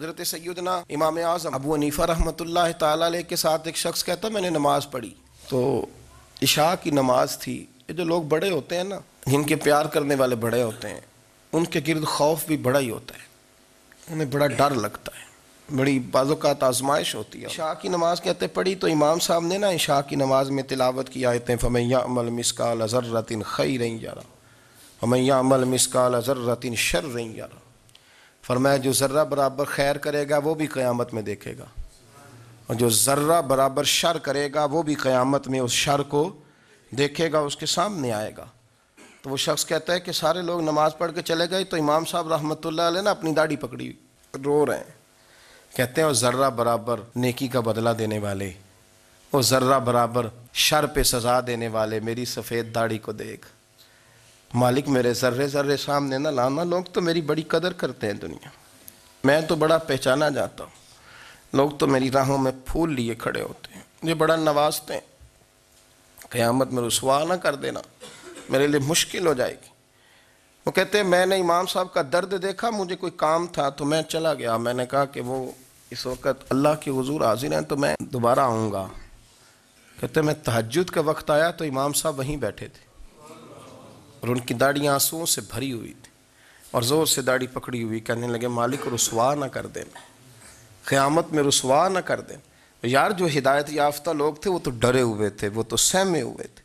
हजरत सैदना इमाम आज़म अबू अनीफ़ा रहमत ला के साथ एक शख्स कहता मैंने नमाज़ पढ़ी तो इशा की नमाज थी ये जो लोग बड़े होते हैं ना जिनके प्यार करने वाले बड़े होते हैं उनके गिरद खौफ भी बड़ा ही होता है उन्हें बड़ा डर लगता है बड़ी बाज़ात आजमाइश होती है शाह की नमाज़ कहते पढ़ी तो इमाम साहब ने ना शाह की नमाज़ में तिलावत की आयतें फ़मैया अमल मिसकाल अज़र रतिन खई रहीं जा रहा फमैया अमल मिसकाल अज़र रतिन शर रही जा रहा फरमाया जो ज़र्रा बराबर खैर करेगा वो भी क़यामत में देखेगा और जो ज़र्रा बराबर शर करेगा वो भी क़यामत में उस शर को देखेगा उसके सामने आएगा तो वो शख्स कहता है कि सारे लोग नमाज़ पढ़ के चले गए तो इमाम साहब रहमत ना अपनी दाढ़ी पकड़ी रो रहे हैं कहते हैं और ज़र्रा बराबर नेकी का बदला देने वाले और ज़र्रा बराबर शर पे सज़ा देने वाले मेरी सफ़ेद दाढ़ी को देख मालिक मेरे सर्रे सर्रे सामने ना लाना लोग तो मेरी बड़ी कदर करते हैं दुनिया मैं तो बड़ा पहचाना जाता हूँ लोग तो मेरी राहों में फूल लिए खड़े होते हैं मुझे बड़ा नवाजते हैं क़यामत में रसवा ना कर देना मेरे लिए मुश्किल हो जाएगी वो कहते हैं मैंने इमाम साहब का दर्द देखा मुझे कोई काम था तो मैं चला गया मैंने कहा कि वो इस वक्त अल्लाह के हजूर हाजिर हैं तो मैं दोबारा आऊँगा कहते मैं तहजद का वक्त आया तो इमाम साहब वहीं बैठे थे और उनकी दाढ़ी आंसुओं से भरी हुई थी और ज़ोर से दाढ़ी पकड़ी हुई कहने लगे मालिक रसवा ना कर दे क़्यामत में रसवा ना कर दे यार जो हिदायत याफ्ता लोग थे वो तो डरे हुए थे वो तो सहमे हुए थे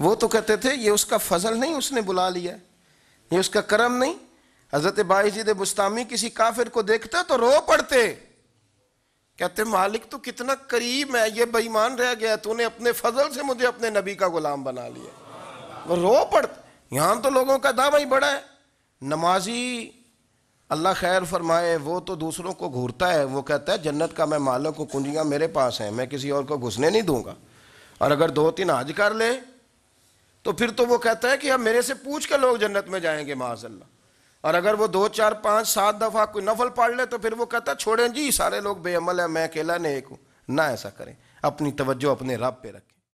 वो तो कहते थे ये उसका फजल नहीं उसने बुला लिया ये उसका करम नहीं हज़रत बाईजीद बुस्तामी किसी काफिर को देखता तो रो पड़ते कहते मालिक तो कितना करीब है ये बेईमान रह गया तूने अपने फजल से मुझे अपने नबी का गुलाम बना लिया वो रो पड़ते यहाँ तो लोगों का दावा ही बड़ा है नमाजी अल्लाह खैर फरमाए वो तो दूसरों को घूरता है वो कहता है जन्नत का मैं मालक को कुंजियाँ मेरे पास हैं मैं किसी और को घुसने नहीं दूंगा और अगर दो तीन हज कर ले तो फिर तो वो कहता है कि अब मेरे से पूछ के लोग जन्नत में जाएंगे माजल्ला और अगर वो दो चार पाँच सात दफ़ा कोई नफल पढ़ ले तो फिर वो कहता है छोड़ें जी सारे लोग बेअमल है मैं अकेला एक हूँ ना ऐसा करें अपनी तवज्जो अपने रब पे रखें